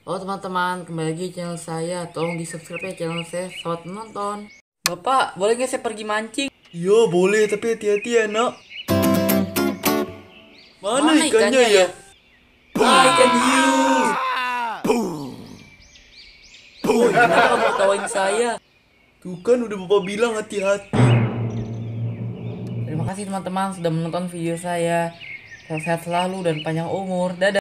Halo oh, teman-teman, kembali lagi channel saya. Tolong di subscribe ya channel saya. Selamat menonton. Bapak, boleh nggak saya pergi mancing? Iya boleh, tapi hati-hati ya nak. Mana, Mana ikannya, ikannya ya? ya? Ah, ikan hiu. Oh, kenapa kamu tawain saya? Tuh kan udah bapak bilang hati-hati. Terima kasih teman-teman sudah menonton video saya. Sehat selalu dan panjang umur. Dadah.